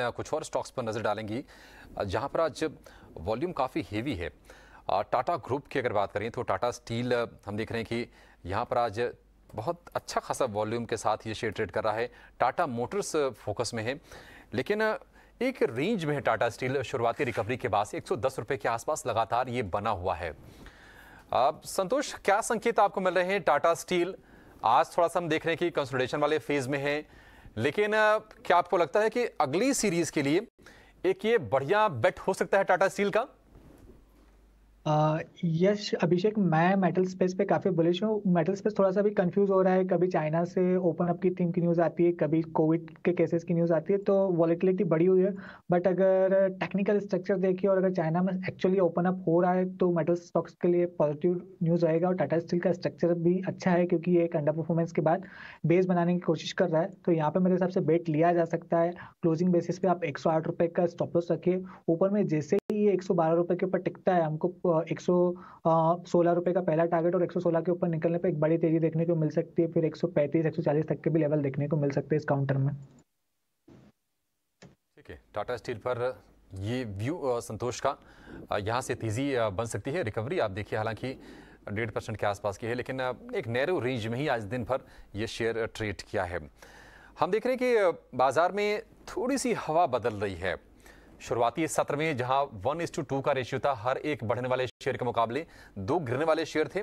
कुछ और स्टॉक्स पर नज़र डालेंगी जहां पर आज वॉल्यूम काफ़ी हेवी है टाटा ग्रुप की अगर बात करें तो टाटा स्टील हम देख रहे हैं कि यहां पर आज बहुत अच्छा खासा वॉल्यूम के साथ ये शेयर ट्रेड कर रहा है टाटा मोटर्स फोकस में है लेकिन एक रेंज में है टाटा स्टील शुरुआती रिकवरी के बाद एक सौ के आसपास लगातार ये बना हुआ है अब संतोष क्या संकेत आपको मिल रहे हैं टाटा स्टील आज थोड़ा सा हम देख रहे हैं कि कंसोलिडेशन वाले फेज में है लेकिन क्या आपको लगता है कि अगली सीरीज के लिए एक ये बढ़िया बेट हो सकता है टाटा स्टील का यश अभिषेक मैं मेटल स्पेस पे काफ़ी बुलिश हूँ मेटल स्पेस थोड़ा सा भी कंफ्यूज हो रहा है कभी चाइना से ओपन अप की थीम की न्यूज़ आती है कभी कोविड के केसेस की न्यूज़ आती है तो वॉलीटिलिटी बढ़ी हुई है बट अगर टेक्निकल स्ट्रक्चर देखिए और अगर चाइना में एक्चुअली ओपन अप हो रहा है तो मेटल स्टॉक्स के लिए पॉजिटिव न्यूज़ रहेगा और टाटा स्टील का स्ट्रक्चर भी अच्छा है क्योंकि ये एक अंडर परफॉर्मेंस के बाद बेस बनाने की कोशिश कर रहा है तो यहाँ पर मेरे हिसाब से बेट लिया जा सकता है क्लोजिंग बेसिस पे आप एक सौ आठ रुपये का स्टॉप लॉस रखिए ऊपर में जैसे ही ये एक सौ बारह रुपये के ऊपर टिकता है हमको एक सौ सोलह का पहला टारगेट और 116 के ऊपर निकलने पे एक बड़ी तेजी देखने को मिल सकती है फिर 135 140 तक के भी लेवल देखने को मिल सकते हैं इस काउंटर में ठीक है टाटा स्टील पर ये व्यू संतोष का यहाँ से तेजी बन सकती है रिकवरी आप देखिए हालांकि डेढ़ परसेंट के आसपास की है लेकिन एक नैरो रेंज में ही आज दिन भर ये शेयर ट्रेड किया है हम देख रहे हैं कि बाजार में थोड़ी सी हवा बदल रही है शुरुआती सत्र में जहां वन इस टू टू का रेशियो था हर एक बढ़ने वाले शेयर के मुकाबले दो गिरने वाले शेयर थे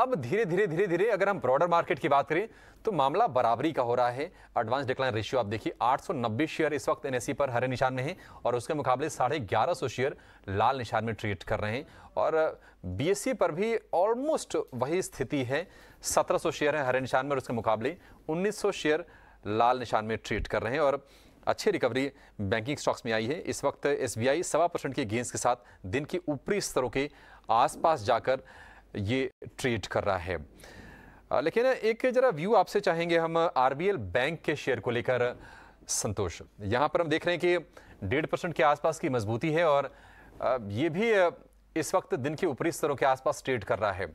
अब धीरे धीरे धीरे धीरे अगर हम ब्रॉडर मार्केट की बात करें तो मामला बराबरी का हो रहा है एडवांस डिक्लाइन रेशियो आप देखिए 890 शेयर इस वक्त एनएससी पर हरे निशान में है और उसके मुकाबले साढ़े ग्यारह सौ शेयर लाल निशान में ट्रेड कर रहे हैं और बीएससी पर भी ऑलमोस्ट वही स्थिति है 1700 शेयर हैं हरे निशान में और उसके मुकाबले उन्नीस शेयर लाल निशान में ट्रेड कर रहे हैं और अच्छी रिकवरी बैंकिंग स्टॉक्स में आई है इस वक्त एस बी आई सवा परसेंट के गेंस के साथ दिन के ऊपरी स्तरों के आसपास जाकर ये ट्रेड कर रहा है लेकिन एक जरा व्यू आपसे चाहेंगे हम एल बैंक के शेयर को लेकर संतोष यहाँ पर हम देख रहे हैं कि डेढ़ परसेंट के आसपास की मजबूती है और ये भी इस वक्त दिन के ऊपरी स्तरों के आसपास ट्रेड कर रहा है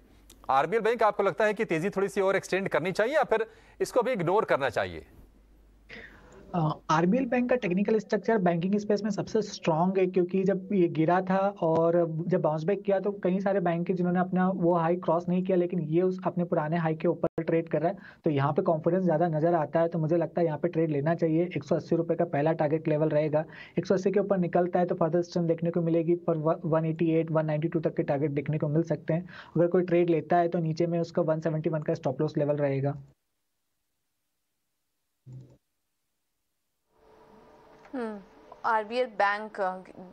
आरबीएल बैंक आपको लगता है कि तेजी थोड़ी सी और एक्सटेंड करनी चाहिए या फिर इसको भी इग्नोर करना चाहिए आरबीएल बैंक का टेक्निकल स्ट्रक्चर बैंकिंग स्पेस में सबसे स्ट्रांग है क्योंकि जब ये गिरा था और जब बाउंस बैक किया तो कई सारे बैंक के जिन्होंने अपना वो हाई क्रॉस नहीं किया लेकिन ये उस अपने पुराने हाई के ऊपर ट्रेड कर रहा है तो यहाँ पे कॉन्फिडेंस ज़्यादा नजर आता है तो मुझे लगता है यहाँ पे ट्रेड लेना चाहिए एक सौ का पहला टारगेट लेवल रहेगा एक के ऊपर निकलता है तो फर्दर स्ट्रेंथ देखने को मिलेगी पर वन एटी तक के टारगेट देखने को मिल सकते हैं अगर कोई ट्रेड लेता है तो नीचे में उसका वन का स्टॉप लॉस लेवल रहेगा हम्म। आरबीएल बैंक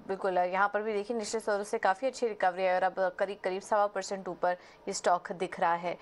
बिल्कुल यहाँ पर भी देखिए निश्चित तौर से काफ़ी अच्छी रिकवरी है और अब करीब करीब सवा परसेंट ऊपर ये स्टॉक दिख रहा है